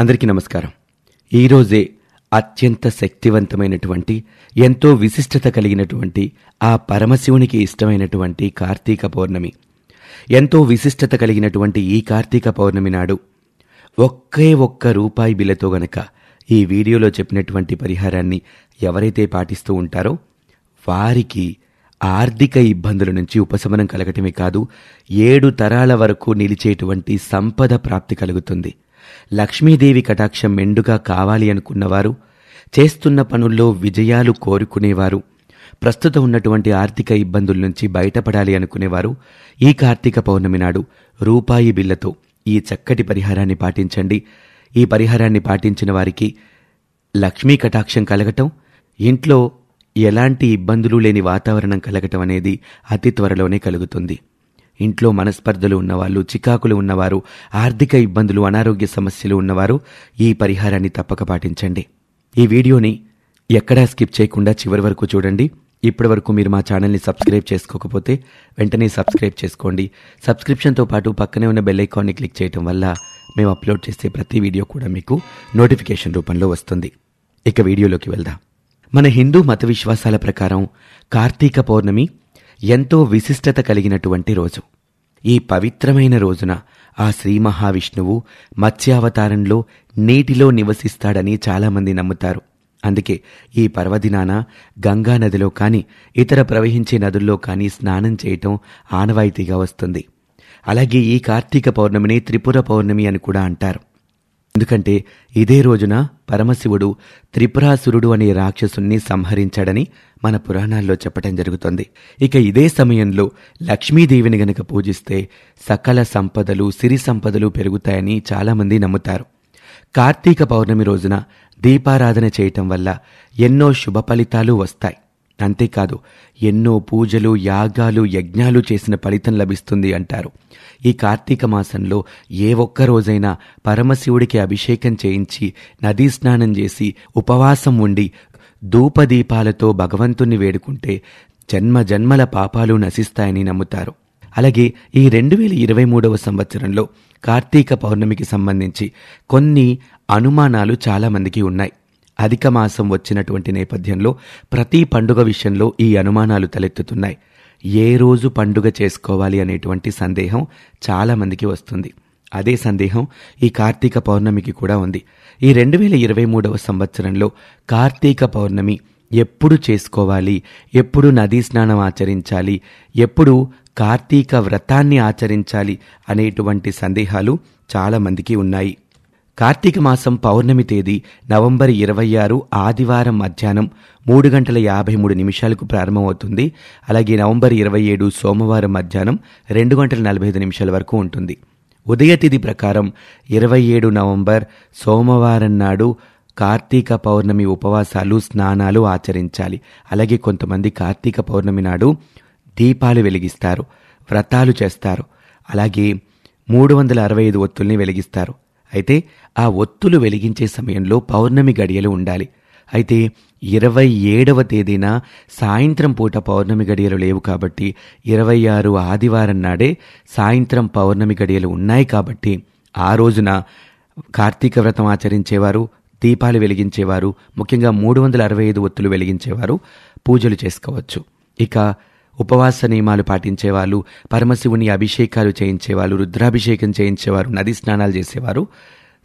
అందరికీ నమస్కారం ఈరోజే అత్యంత శక్తివంతమైనటువంటి ఎంతో విశిష్టత కలిగినటువంటి ఆ పరమశివునికి ఇష్టమైనటువంటి కార్తీక పౌర్ణమి ఎంతో విశిష్టత కలిగినటువంటి ఈ కార్తీక పౌర్ణమి నాడు ఒక్కే ఒక్క రూపాయి బిల్లతో గనక ఈ వీడియోలో చెప్పినటువంటి పరిహారాన్ని ఎవరైతే పాటిస్తూ ఉంటారో వారికి ఆర్థిక ఇబ్బందుల నుంచి ఉపశమనం కలగటమే కాదు ఏడు తరాల వరకు నిలిచేటువంటి సంపద ప్రాప్తి కలుగుతుంది లక్ష్మీదేవి కటాక్షం మెండుగా కావాలి అనుకున్నవారు చేస్తున్న పనుల్లో విజయాలు కోరుకునేవారు ప్రస్తుతం ఉన్నటువంటి ఆర్థిక ఇబ్బందుల నుంచి బయటపడాలి అనుకునేవారు ఈ కార్తీక పౌర్ణమి నాడు రూపాయి బిల్లతో ఈ చక్కటి పరిహారాన్ని పాటించండి ఈ పరిహారాన్ని పాటించిన వారికి లక్ష్మీ కటాక్షం కలగటం ఇంట్లో ఎలాంటి ఇబ్బందులు లేని వాతావరణం కలగటం అనేది అతి త్వరలోనే కలుగుతుంది ఇంట్లో మనస్పర్ధలు ఉన్నవాళ్ళు చికాకులు ఉన్నవారు ఆర్థిక ఇబ్బందులు అనారోగ్య సమస్యలు ఉన్నవారు ఈ పరిహారాన్ని తప్పక పాటించండి ఈ వీడియోని ఎక్కడా స్కిప్ చేయకుండా చివరి వరకు చూడండి ఇప్పటి వరకు మీరు మా ఛానల్ని సబ్స్క్రైబ్ చేసుకోకపోతే వెంటనే సబ్స్క్రైబ్ చేసుకోండి సబ్స్క్రిప్షన్తో పాటు పక్కనే ఉన్న బెల్ ఐకాన్ని క్లిక్ చేయడం వల్ల మేము అప్లోడ్ చేసే ప్రతి వీడియో కూడా మీకు నోటిఫికేషన్ రూపంలో వస్తుంది ఇక వీడియోలోకి వెళ్దాం మన హిందూ మత విశ్వాసాల ప్రకారం కార్తీక పౌర్ణమి ఎంతో విశిష్టత కలిగినటువంటి రోజు ఈ పవిత్రమైన రోజున ఆ శ్రీ మహావిష్ణువు మత్స్యావతారంలో నీటిలో నివసిస్తాడని చాలామంది నమ్ముతారు అందుకే ఈ పర్వదినాన గంగా నదిలో కానీ ఇతర ప్రవహించే నదుల్లో కానీ స్నానం చేయటం ఆనవాయితీగా వస్తుంది అలాగే ఈ కార్తీక పౌర్ణమిని త్రిపుర పౌర్ణమి అని కూడా అంటారు ఎందుకంటే ఇదే రోజున పరమశివుడు త్రిపురాసురుడు అనే రాక్షసుణ్ణి సంహరించాడని మన పురాణాల్లో చెప్పటం జరుగుతుంది ఇక ఇదే సమయంలో లక్ష్మీదేవిని గనక పూజిస్తే సకల సంపదలు సిరి సంపదలు పెరుగుతాయని చాలామంది నమ్ముతారు కార్తీక పౌర్ణమి రోజున దీపారాధన చేయటం వల్ల ఎన్నో శుభ ఫలితాలు వస్తాయి అంతేకాదు ఎన్నో పూజలు యాగాలు యజ్ఞాలు చేసిన ఫలితం లభిస్తుంది అంటారు ఈ కార్తీక మాసంలో ఏ ఒక్క రోజైనా పరమశివుడికి అభిషేకం చేయించి నదీ స్నానం చేసి ఉపవాసం ఉండి ధూపదీపాలతో భగవంతుణ్ణి వేడుకుంటే జన్మ జన్మల పాపాలు నశిస్తాయని నమ్ముతారు అలాగే ఈ రెండు వేల ఇరవై మూడవ సంవత్సరంలో కార్తీక పౌర్ణమికి సంబంధించి కొన్ని అనుమానాలు చాలామందికి ఉన్నాయి అధిక మాసం వచ్చినటువంటి నేపథ్యంలో ప్రతి పండుగ విషయంలో ఈ అనుమానాలు తలెత్తుతున్నాయి ఏ రోజు పండుగ చేసుకోవాలి అనేటువంటి సందేహం చాలామందికి వస్తుంది అదే సందేహం ఈ కార్తీక పౌర్ణమికి కూడా ఉంది ఈ రెండు వేల ఇరవై మూడవ సంవత్సరంలో కార్తీక పౌర్ణమి ఎప్పుడు చేసుకోవాలి ఎప్పుడు నదీ స్నానం ఆచరించాలి ఎప్పుడు కార్తీక వ్రతాన్ని ఆచరించాలి అనేటువంటి సందేహాలు చాలామందికి ఉన్నాయి కార్తీక మాసం పౌర్ణమి తేదీ నవంబర్ ఇరవై ఆరు ఆదివారం మధ్యాహ్నం మూడు గంటల యాభై మూడు నిమిషాలకు ప్రారంభమవుతుంది అలాగే నవంబర్ ఇరవై ఏడు సోమవారం మధ్యాహ్నం రెండు గంటల నలభై ఐదు నిమిషాల వరకు ఉంటుంది ఉదయతిథి ప్రకారం ఇరవై ఏడు నవంబర్ సోమవారం నాడు కార్తీక పౌర్ణమి ఉపవాసాలు స్నానాలు ఆచరించాలి అలాగే కొంతమంది కార్తీక పౌర్ణమి నాడు దీపాలు వెలిగిస్తారు వ్రతాలు చేస్తారు అలాగే మూడు వందల అరవై ఐదు ఒత్తుల్ని వెలిగిస్తారు అయితే ఆ ఒత్తులు వెలిగించే సమయంలో పౌర్ణమి గడియలు ఉండాలి అయితే ఇరవై ఏడవ తేదీన సాయంత్రం పూట పౌర్ణమి గడియలు లేవు కాబట్టి ఇరవై ఆరు ఆదివారం నాడే సాయంత్రం పౌర్ణమి గడియలు ఉన్నాయి కాబట్టి ఆ రోజున కార్తీక వ్రతం ఆచరించేవారు దీపాలు వెలిగించేవారు ముఖ్యంగా మూడు వందల అరవై ఐదు ఒత్తులు వెలిగించేవారు పూజలు చేసుకోవచ్చు ఇక ఉపవాస నియమాలు పాటించేవాళ్ళు పరమశివుని అభిషేకాలు చేయించేవాళ్ళు రుద్రాభిషేకం చేయించేవారు నది స్నానాలు చేసేవారు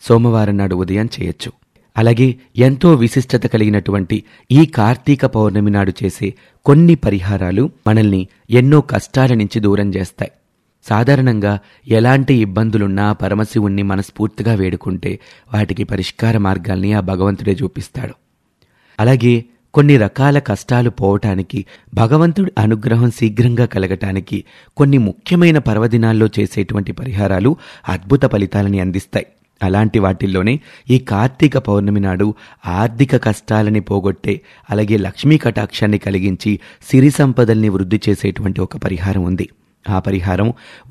సోమవారం నాడు ఉదయం చేయొచ్చు అలాగే ఎంతో విశిష్టత కలిగినటువంటి ఈ కార్తీక పౌర్ణమి నాడు చేసే కొన్ని పరిహారాలు మనల్ని ఎన్నో కష్టాల నుంచి దూరం చేస్తాయి సాధారణంగా ఎలాంటి ఇబ్బందులున్నా పరమశివుణ్ణి మనస్ఫూర్తిగా వేడుకుంటే వాటికి పరిష్కార మార్గాల్ని ఆ భగవంతుడే చూపిస్తాడు అలాగే కొన్ని రకాల కష్టాలు పోవటానికి భగవంతుడి అనుగ్రహం శీఘ్రంగా కలగటానికి కొన్ని ముఖ్యమైన పర్వదినాల్లో చేసేటువంటి పరిహారాలు అద్భుత ఫలితాలని అందిస్తాయి అలాంటి వాటిల్లోనే ఈ కార్తీక పౌర్ణమి నాడు ఆర్థిక కష్టాలని పోగొట్టే అలాగే లక్ష్మీ కటాక్షాన్ని కలిగించి సిరి సంపదల్ని వృద్ధి చేసేటువంటి ఒక పరిహారం ఉంది ఆ పరిహారం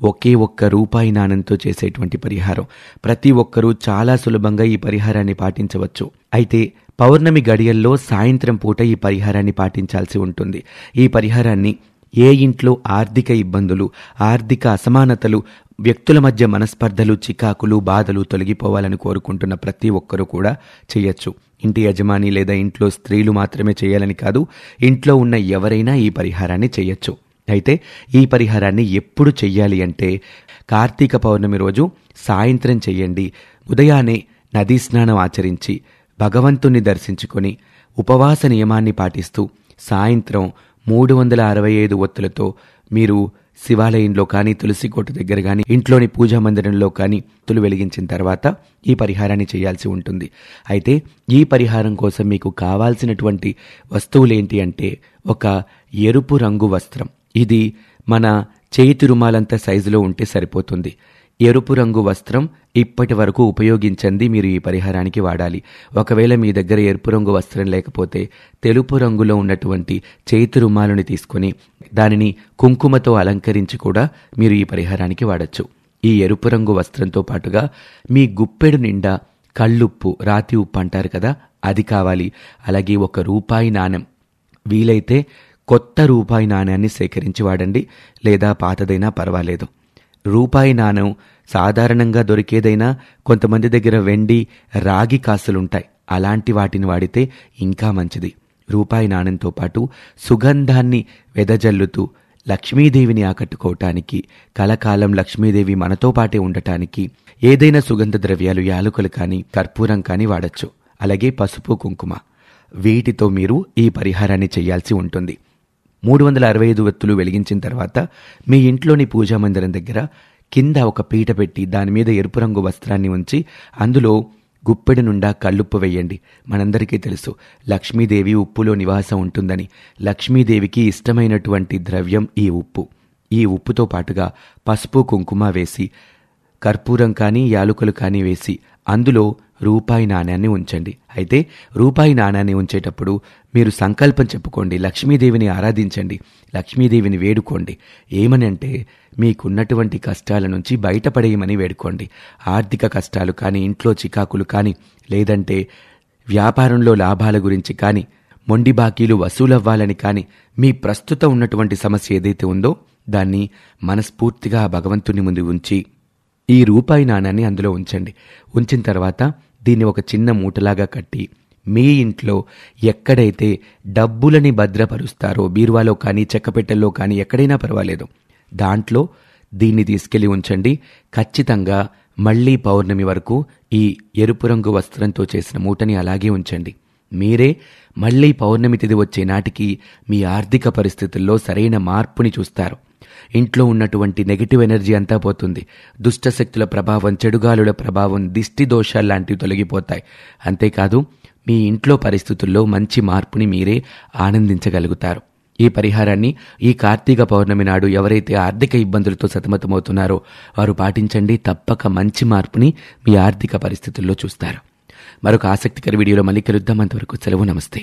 ఒకే ఒక్క రూపాయి నాణంతో చేసేటువంటి పరిహారం ప్రతి ఒక్కరూ చాలా సులభంగా ఈ పరిహారాన్ని పాటించవచ్చు అయితే పౌర్ణమి గడియల్లో సాయంత్రం పూట ఈ పరిహారాన్ని పాటించాల్సి ఉంటుంది ఈ పరిహారాన్ని ఏ ఇంట్లో ఆర్థిక ఇబ్బందులు ఆర్థిక అసమానతలు వ్యక్తుల మధ్య మనస్పర్ధలు చికాకులు బాధలు తొలగిపోవాలని కోరుకుంటున్న ప్రతి ఒక్కరూ కూడా చేయొచ్చు ఇంటి యజమాని లేదా ఇంట్లో స్త్రీలు మాత్రమే చేయాలని కాదు ఇంట్లో ఉన్న ఎవరైనా ఈ పరిహారాన్ని చేయొచ్చు అయితే ఈ పరిహారాన్ని ఎప్పుడు చెయ్యాలి అంటే కార్తీక పౌర్ణమి రోజు సాయంత్రం చెయ్యండి ఉదయాన్నే నదీ స్నానం ఆచరించి భగవంతుణ్ణి దర్శించుకొని ఉపవాస నియమాన్ని పాటిస్తూ సాయంత్రం మూడు వందల అరవై ఐదు ఒత్తులతో మీరు శివాలయంలో కానీ తులసికోట దగ్గర కానీ ఇంట్లోని పూజా మందిరంలో కానీ తులు వెలిగించిన తర్వాత ఈ పరిహారాన్ని చేయాల్సి ఉంటుంది అయితే ఈ పరిహారం కోసం మీకు కావాల్సినటువంటి వస్తువులేంటి అంటే ఒక ఎరుపు రంగు వస్త్రం ఇది మన చేతి రుమాలంత సైజులో ఉంటే సరిపోతుంది ఎరుపు రంగు వస్త్రం ఇప్పటి వరకు ఉపయోగించండి మీరు ఈ పరిహారానికి వాడాలి ఒకవేళ మీ దగ్గర ఎరుపు రంగు వస్త్రం లేకపోతే తెలుపు రంగులో ఉన్నటువంటి చేతి రుమాలుని తీసుకొని దానిని కుంకుమతో అలంకరించి కూడా మీరు ఈ పరిహారానికి వాడచ్చు ఈ ఎరుపు రంగు వస్త్రంతో పాటుగా మీ గుప్పెడు నిండా కళ్ళుప్పు రాతి ఉప్పు అంటారు కదా అది కావాలి అలాగే ఒక రూపాయి నాణెం వీలైతే కొత్త రూపాయి నాణ్యాన్ని సేకరించి వాడండి లేదా పాతదైనా పర్వాలేదు రూపాయి నాణం సాధారణంగా దొరికేదైనా కొంతమంది దగ్గర వెండి రాగి కాసులుంటాయి అలాంటి వాటిని వాడితే ఇంకా మంచిది రూపాయి నాణంతో పాటు సుగంధాన్ని వెదజల్లుతూ లక్ష్మీదేవిని ఆకట్టుకోవటానికి కలకాలం లక్ష్మీదేవి మనతో పాటే ఉండటానికి ఏదైనా సుగంధ ద్రవ్యాలు యాలకులు కానీ కర్పూరం కానీ వాడచ్చు అలాగే పసుపు కుంకుమ వీటితో మీరు ఈ పరిహారాన్ని చేయాల్సి ఉంటుంది మూడు వందల అరవై ఐదు వత్తులు వెలిగించిన తర్వాత మీ ఇంట్లోని పూజా మందిరం దగ్గర కింద ఒక పీట పెట్టి దాని మీద ఎరుపు రంగు వస్త్రాన్ని ఉంచి అందులో గుప్పెడు నుండా కళ్ళుప్పు వేయండి మనందరికీ తెలుసు లక్ష్మీదేవి ఉప్పులో నివాసం ఉంటుందని లక్ష్మీదేవికి ఇష్టమైనటువంటి ద్రవ్యం ఈ ఉప్పు ఈ ఉప్పుతో పాటుగా పసుపు కుంకుమ వేసి కర్పూరం కానీ యాలుకలు కానీ వేసి అందులో రూపాయి నాణ్యాన్ని ఉంచండి అయితే రూపాయి నాణ్యాన్ని ఉంచేటప్పుడు మీరు సంకల్పం చెప్పుకోండి లక్ష్మీదేవిని ఆరాధించండి లక్ష్మీదేవిని వేడుకోండి ఏమని అంటే మీకున్నటువంటి కష్టాల నుంచి బయటపడేయమని వేడుకోండి ఆర్థిక కష్టాలు కానీ ఇంట్లో చికాకులు కానీ లేదంటే వ్యాపారంలో లాభాల గురించి కానీ మొండి బాకీలు వసూలవ్వాలని కానీ మీ ప్రస్తుతం ఉన్నటువంటి సమస్య ఏదైతే ఉందో దాన్ని మనస్ఫూర్తిగా భగవంతుని ముందు ఉంచి ఈ రూపాయి నాణాన్ని అందులో ఉంచండి ఉంచిన తర్వాత దీన్ని ఒక చిన్న మూటలాగా కట్టి మీ ఇంట్లో ఎక్కడైతే డబ్బులని భద్రపరుస్తారో బీరువాలో కానీ చెక్కపెట్టెల్లో కానీ ఎక్కడైనా పర్వాలేదు దాంట్లో దీన్ని తీసుకెళ్లి ఉంచండి ఖచ్చితంగా మళ్లీ పౌర్ణమి వరకు ఈ ఎరుపు రంగు వస్త్రంతో చేసిన మూటని అలాగే ఉంచండి మీరే మళ్లీ పౌర్ణమి తిది వచ్చే నాటికి మీ ఆర్థిక పరిస్థితుల్లో సరైన మార్పుని చూస్తారు ఇంట్లో ఉన్నటువంటి నెగిటివ్ ఎనర్జీ అంతా పోతుంది దుష్టశక్తుల ప్రభావం చెడుగాలుల ప్రభావం దిష్టి దోషాలు లాంటివి తొలగిపోతాయి అంతేకాదు మీ ఇంట్లో పరిస్థితుల్లో మంచి మార్పుని మీరే ఆనందించగలుగుతారు ఈ పరిహారాన్ని ఈ కార్తీక పౌర్ణమి నాడు ఎవరైతే ఆర్థిక ఇబ్బందులతో సతమతమవుతున్నారో వారు పాటించండి తప్పక మంచి మార్పుని మీ ఆర్థిక పరిస్థితుల్లో చూస్తారు మరొక ఆసక్తికర వీడియోలో మళ్ళీ కలుద్దాం అంతవరకు సెలవు నమస్తే